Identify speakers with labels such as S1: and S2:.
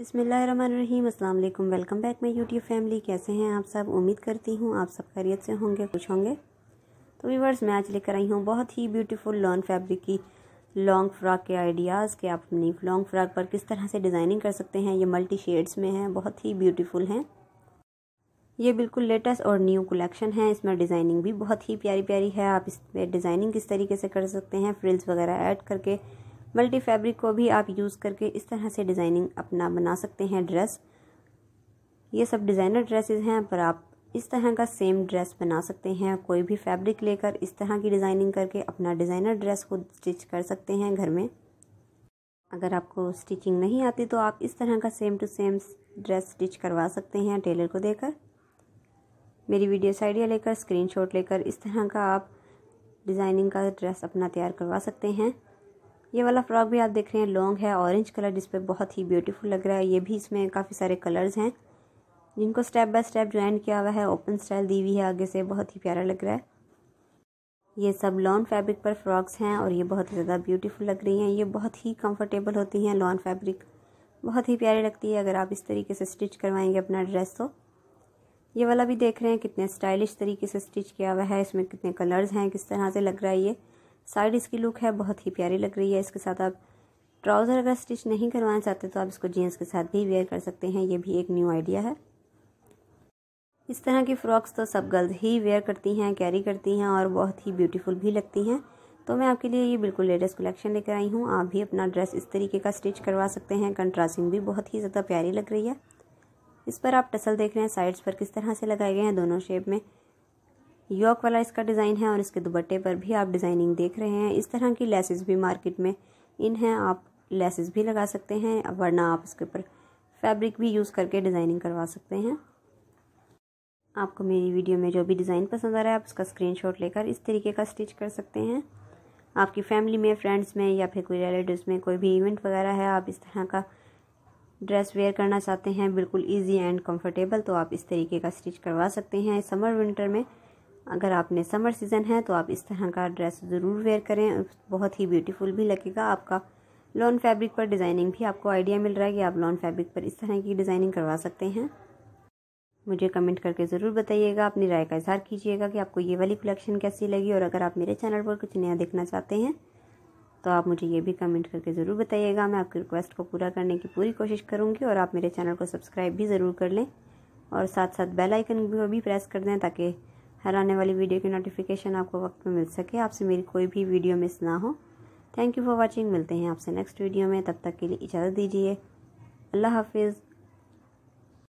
S1: बसमीम अल्लाम welcome back my YouTube family कैसे हैं आप सब उम्मीद करती हूँ आप सब खैरियत से होंगे कुछ होंगे तो वीवर्स मैं आज लेकर आई हूँ बहुत ही ब्यूटीफुल लॉन्ग फैब्रिक की लॉन्ग फ्रॉक के आइडियाज़ के आप अपनी लॉन्ग फ्रॉक पर किस तरह से डिज़ाइनिंग कर सकते हैं ये मल्टी शेड्स में हैं बहुत ही ब्यूटीफुल हैं ये बिल्कुल लेटेस्ट और न्यू कलेक्शन है इसमें डिज़ाइनिंग भी बहुत ही प्यारी प्यारी है आप इस पर डिज़ाइनिंग किस तरीके से कर सकते हैं फ्रिल्स वगैरह ऐड करके मल्टी फैब्रिक को भी आप यूज़ करके इस तरह से डिज़ाइनिंग अपना बना सकते हैं ड्रेस ये सब डिज़ाइनर ड्रेसेस हैं पर आप इस तरह का सेम ड्रेस बना सकते हैं कोई भी फैब्रिक लेकर इस तरह की डिज़ाइनिंग करके अपना डिज़ाइनर ड्रेस खुद स्टिच कर सकते हैं घर में अगर आपको स्टिचिंग नहीं आती तो आप इस तरह का same to same dress stitch करवा सकते हैं टेलर को देकर मेरी वीडियो से आइडिया लेकर स्क्रीनशॉट लेकर इस तरह का आप डिज़ाइनिंग का ड्रेस अपना तैयार करवा सकते हैं ये वाला फ्रॉक भी आप देख रहे हैं लॉन्ग है ऑरेंज कलर जिस पर बहुत ही ब्यूटीफुल लग रहा है ये भी इसमें काफ़ी सारे कलर्स हैं जिनको स्टेप बाय स्टेप ज्वाइन किया हुआ है ओपन स्टाइल दी हुई है आगे से बहुत ही प्यारा लग रहा है ये सब लॉन फैब्रिक पर फ्रॉक्स हैं और ये बहुत ही ज़्यादा ब्यूटीफुल लग रही हैं ये बहुत ही कंफर्टेबल होती हैं लॉन फैब्रिक बहुत ही प्यारी लगती है अगर आप इस तरीके से स्टिच करवाएंगे अपना ड्रेस तो ये वाला भी देख रहे हैं कितने स्टाइलिश तरीके से स्टिच किया हुआ है इसमें कितने कलर्स हैं किस तरह से लग रहा है ये साइड इसकी लुक है बहुत ही प्यारी लग रही है इसके साथ आप ट्राउज़र अगर स्टिच नहीं करवाना चाहते तो आप इसको जीन्स के साथ भी वेयर कर सकते हैं ये भी एक न्यू आइडिया है इस तरह की फ़्रॉक्स तो सब गर्ल्स ही वेयर करती हैं कैरी करती हैं और बहुत ही ब्यूटीफुल भी लगती हैं तो मैं आपके लिए ये बिल्कुल लेटेस्ट कलेक्शन लेकर आई हूँ आप भी अपना ड्रेस इस तरीके का स्टिच करवा सकते हैं कंट्रास्टिंग भी बहुत ही ज़्यादा प्यारी लग रही है इस पर आप टसल देख रहे हैं साइड्स पर किस तरह से लगाए गए हैं दोनों शेप में यॉक वाला इसका डिज़ाइन है और इसके दुबट्टे पर भी आप डिज़ाइनिंग देख रहे हैं इस तरह की लेसेस भी मार्केट में इन हैं आप लेसेस भी लगा सकते हैं वरना आप इसके ऊपर फैब्रिक भी यूज़ करके डिज़ाइनिंग करवा सकते हैं आपको मेरी वीडियो में जो भी डिज़ाइन पसंद आ रहा है आप उसका स्क्रीन लेकर इस तरीके का स्टिच कर सकते हैं आपकी फैमिली में फ्रेंड्स में या फिर कोई रिलेटिव में कोई भी इवेंट वगैरह है आप इस तरह का ड्रेस वेयर करना चाहते हैं बिल्कुल इजी एंड कंफर्टेबल तो आप इस तरीके का स्टिच करवा सकते हैं समर विंटर में अगर आपने समर सीज़न है तो आप इस तरह का ड्रेस ज़रूर वेयर करें बहुत ही ब्यूटीफुल भी लगेगा आपका लॉन फैब्रिक पर डिज़ाइनिंग भी आपको आइडिया मिल रहा है कि आप लॉन फैब्रिक पर इस तरह की डिज़ाइनिंग करवा सकते हैं मुझे कमेंट करके ज़रूर बताइएगा अपनी राय का इजहार कीजिएगा कि आपको ये वाली कलेक्शन कैसी लगी और अगर आप मेरे चैनल पर कुछ नया देखना चाहते हैं तो आप मुझे ये भी कमेंट करके ज़रूर बताइएगा मैं आपकी रिक्वेस्ट को पूरा करने की पूरी कोशिश करूँगी और आप मेरे चैनल को सब्सक्राइब भी ज़रूर कर लें और साथ साथ बेल आइकन भी प्रेस कर दें ताकि हर आने वाली वीडियो की नोटिफिकेशन आपको वक्त में मिल सके आपसे मेरी कोई भी वीडियो मिस ना हो थैंक यू फॉर वॉचिंग मिलते हैं आपसे नेक्स्ट वीडियो में तब तक के लिए इजाज़त दीजिए अल्लाह हाफिज़